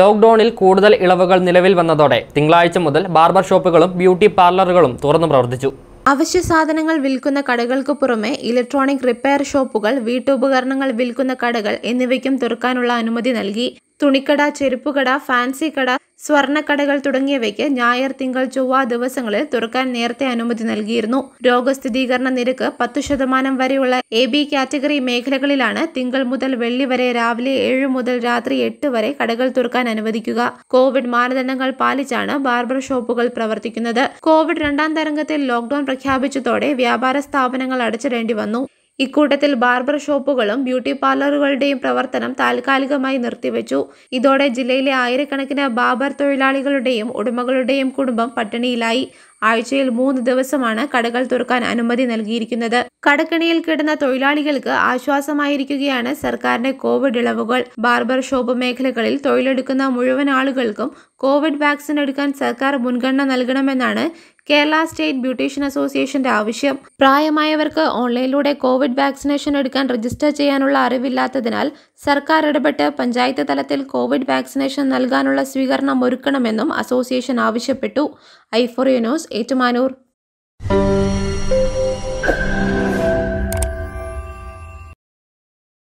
ലോക്ക്ഡൌണിൽ കൂടുതൽ ഇളവുകൾ നിലവിൽ വന്നതോടെ തിങ്കളാഴ്ച മുതൽ ബാർബർ ഷോപ്പുകളും ബ്യൂട്ടി പാർലറുകളും തുറന്നു പ്രവർത്തിച്ചു അവശ്യ സാധനങ്ങൾ വിൽക്കുന്ന കടകൾക്ക് പുറമെ ഇലക്ട്രോണിക് റിപ്പയർ ഷോപ്പുകൾ വീട്ടുപകരണങ്ങൾ വിൽക്കുന്ന കടകൾ എന്നിവയ്ക്കും തുറക്കാനുള്ള അനുമതി നൽകി തുണിക്കട ചെരുപ്പുകട ഫാൻസി കട സ്വർണക്കടകൾ തുടങ്ങിയവയ്ക്ക് ഞായർ തിങ്കൾ ചൊവ്വ ദിവസങ്ങളിൽ തുറക്കാൻ നേരത്തെ അനുമതി നൽകിയിരുന്നു രോഗസ്ഥിരീകരണ നിരക്ക് പത്തു ശതമാനം വരെയുള്ള എ ബി കാറ്റഗറി മേഖലകളിലാണ് തിങ്കൾ മുതൽ വെള്ളി വരെ രാവിലെ ഏഴ് മുതൽ രാത്രി എട്ട് വരെ കടകൾ തുറക്കാൻ അനുവദിക്കുക കോവിഡ് മാനദണ്ഡങ്ങൾ പാലിച്ചാണ് ബാർബർ ഷോപ്പുകൾ പ്രവർത്തിക്കുന്നത് കോവിഡ് രണ്ടാം തരംഗത്തിൽ ലോക്ഡൌൺ പ്രഖ്യാപിച്ചതോടെ വ്യാപാര സ്ഥാപനങ്ങൾ അടച്ചിടേണ്ടി വന്നു ഇക്കൂട്ടത്തിൽ ബാർബർ ഷോപ്പുകളും ബ്യൂട്ടി പാർലറുകളുടെയും പ്രവർത്തനം താൽക്കാലികമായി നിർത്തിവെച്ചു ഇതോടെ ജില്ലയിലെ ആയിരക്കണക്കിന് ബാബർ തൊഴിലാളികളുടെയും ഉടമകളുടെയും കുടുംബം പട്ടിണിയിലായി ആഴ്ചയിൽ മൂന്ന് ദിവസമാണ് കടകൾ തുറക്കാൻ അനുമതി നൽകിയിരിക്കുന്നത് കടക്കിണിയിൽ കിടന്ന തൊഴിലാളികൾക്ക് ആശ്വാസമായിരിക്കുകയാണ് സർക്കാരിന്റെ കോവിഡ് ഇളവുകൾ ബാർബർ ഷോപ്പ് മേഖലകളിൽ തൊഴിലെടുക്കുന്ന മുഴുവൻ ആളുകൾക്കും കോവിഡ് വാക്സിൻ എടുക്കാൻ സർക്കാർ മുൻഗണന നൽകണമെന്നാണ് കേരള സ്റ്റേറ്റ് ബ്യൂട്ടീഷ്യൻ അസോസിയേഷന്റെ ആവശ്യം പ്രായമായവർക്ക് ഓൺലൈനിലൂടെ കോവിഡ് വാക്സിനേഷൻ എടുക്കാൻ രജിസ്റ്റർ ചെയ്യാനുള്ള അറിവില്ലാത്തതിനാൽ സർക്കാർ ഇടപെട്ട് പഞ്ചായത്ത് തലത്തിൽ കോവിഡ് വാക്സിനേഷൻ നൽകാനുള്ള സ്വീകരണം ഒരുക്കണമെന്നും അസോസിയേഷൻ ആവശ്യപ്പെട്ടു ഐഫോറിയ ന്യൂസ് ഏറ്റുമാനൂർ